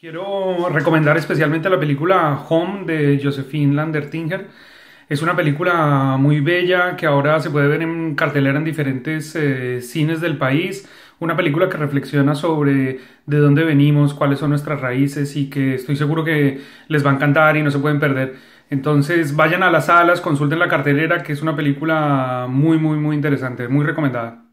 Quiero recomendar especialmente la película Home de Josephine Landertinger. Es una película muy bella que ahora se puede ver en cartelera en diferentes eh, cines del país. Una película que reflexiona sobre de dónde venimos, cuáles son nuestras raíces y que estoy seguro que les va a encantar y no se pueden perder. Entonces vayan a las salas, consulten la cartelera, que es una película muy, muy, muy interesante, muy recomendada.